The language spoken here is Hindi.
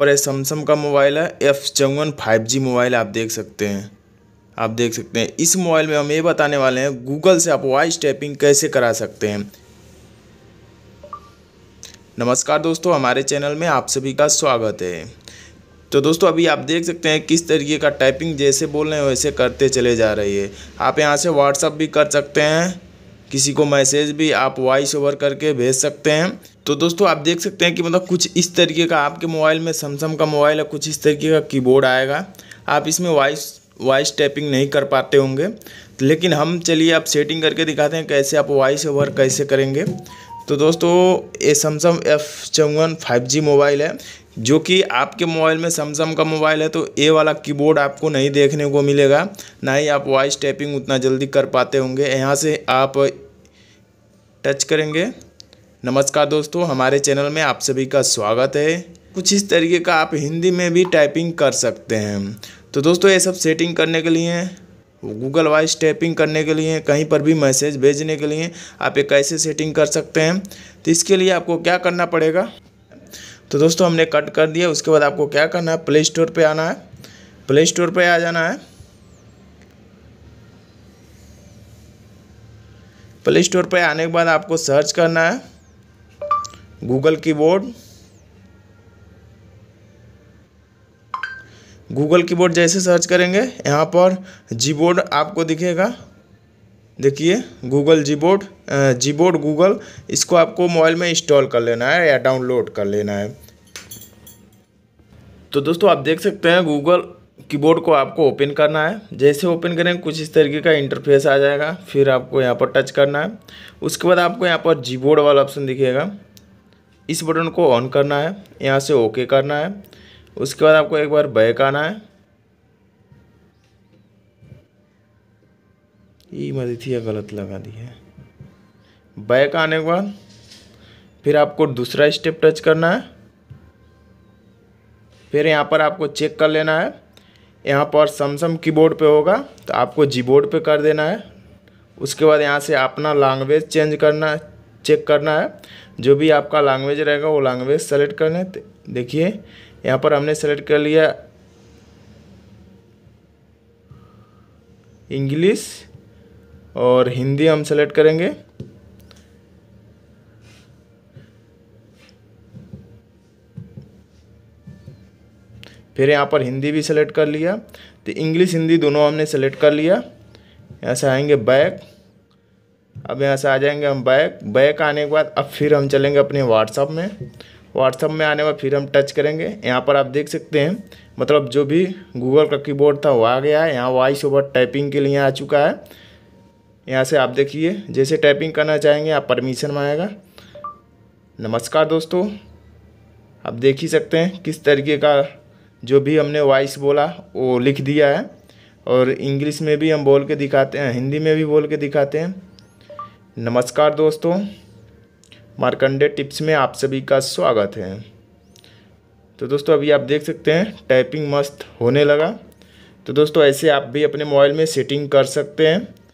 पर यह सैमसंग का मोबाइल है एफ चौवन फाइव जी मोबाइल आप देख सकते हैं आप देख सकते हैं इस मोबाइल में हम ये बताने वाले हैं गूगल से आप वॉइस टैपिंग कैसे करा सकते हैं नमस्कार दोस्तों हमारे चैनल में आप सभी का स्वागत है तो दोस्तों अभी आप देख सकते हैं किस तरीके का टाइपिंग जैसे बोल रहे हैं वैसे करते चले जा रही है आप यहाँ से व्हाट्सअप भी कर सकते हैं किसी को मैसेज भी आप वॉइस ओवर करके भेज सकते हैं तो दोस्तों आप देख सकते हैं कि मतलब कुछ इस तरीके का आपके मोबाइल में सैमसंग का मोबाइल है कुछ इस तरीके का कीबोर्ड आएगा आप इसमें वॉइस वॉइस टैपिंग नहीं कर पाते होंगे लेकिन हम चलिए आप सेटिंग करके दिखाते हैं कैसे आप वॉइस ओवर कैसे करेंगे तो दोस्तों ये सैमसंग एफ चौवन फाइव जी मोबाइल है जो कि आपके मोबाइल में सैमसंग का मोबाइल है तो ए वाला कीबोर्ड आपको नहीं देखने को मिलेगा ना ही आप वॉइस टैपिंग उतना जल्दी कर पाते होंगे यहाँ से आप टच करेंगे नमस्कार दोस्तों हमारे चैनल में आप सभी का स्वागत है कुछ इस तरीके का आप हिंदी में भी टाइपिंग कर सकते हैं तो दोस्तों ये सब सेटिंग करने के लिए गूगल वॉइस टैपिंग करने के लिए कहीं पर भी मैसेज भेजने के लिए आप ये कैसे सेटिंग कर सकते हैं तो इसके लिए आपको क्या करना पड़ेगा तो दोस्तों हमने कट कर दिया उसके बाद आपको क्या करना है प्ले स्टोर पर आना है प्ले स्टोर पर आ जाना है प्ले स्टोर पर आने के बाद आपको सर्च करना है गूगल कीबोर्ड गूगल कीबोर्ड जैसे सर्च करेंगे यहाँ पर जी बोर्ड आपको दिखेगा देखिए Google G board G board Google इसको आपको मोबाइल में इंस्टॉल कर लेना है या डाउनलोड कर लेना है तो दोस्तों आप देख सकते हैं गूगल कीबोर्ड को आपको ओपन करना है जैसे ओपन करेंगे कुछ इस तरीके का इंटरफेस आ जाएगा फिर आपको यहाँ पर टच करना है उसके बाद आपको यहाँ पर जी बोर्ड वाला ऑप्शन दिखेगा इस बटन को ऑन करना है यहाँ से ओके करना है उसके बाद आपको एक बार बैक आना है ये मारी थी या गलत लगा दी है बैक आने के बाद फिर आपको दूसरा स्टेप टच करना है फिर यहाँ पर आपको चेक कर लेना है यहाँ पर समसम कीबोर्ड पे होगा तो आपको जी बोर्ड पर कर देना है उसके बाद यहाँ से अपना लैंग्वेज चेंज करना चेक करना है जो भी आपका लैंग्वेज रहेगा वो लैंग्वेज सेलेक्ट करना है देखिए यहाँ पर हमने सेलेक्ट कर लिया इंग्लिश और हिंदी हम सेलेक्ट करेंगे फिर यहाँ पर हिंदी भी सेलेक्ट कर लिया तो इंग्लिश हिंदी दोनों हमने सेलेक्ट कर लिया यहाँ से आएंगे बैक अब यहाँ से आ जाएंगे हम बैक बैक आने के बाद अब फिर हम चलेंगे अपने व्हाट्सअप में व्हाट्सअप में आने के बाद फिर हम टच करेंगे यहाँ पर आप देख सकते हैं मतलब जो भी गूगल का कीबोर्ड था वो आ गया है यहाँ वॉइस ओवर टाइपिंग के लिए आ चुका है यहाँ से आप देखिए जैसे टाइपिंग करना चाहेंगे आप परमिशन मांगेगा नमस्कार दोस्तों आप देख ही सकते हैं किस तरीके का जो भी हमने वॉइस बोला वो लिख दिया है और इंग्लिश में भी हम बोल के दिखाते हैं हिंदी में भी बोल के दिखाते हैं नमस्कार दोस्तों मार्कंडे टिप्स में आप सभी का स्वागत है तो दोस्तों अभी आप देख सकते हैं टाइपिंग मस्त होने लगा तो दोस्तों ऐसे आप भी अपने मोबाइल में सेटिंग कर सकते हैं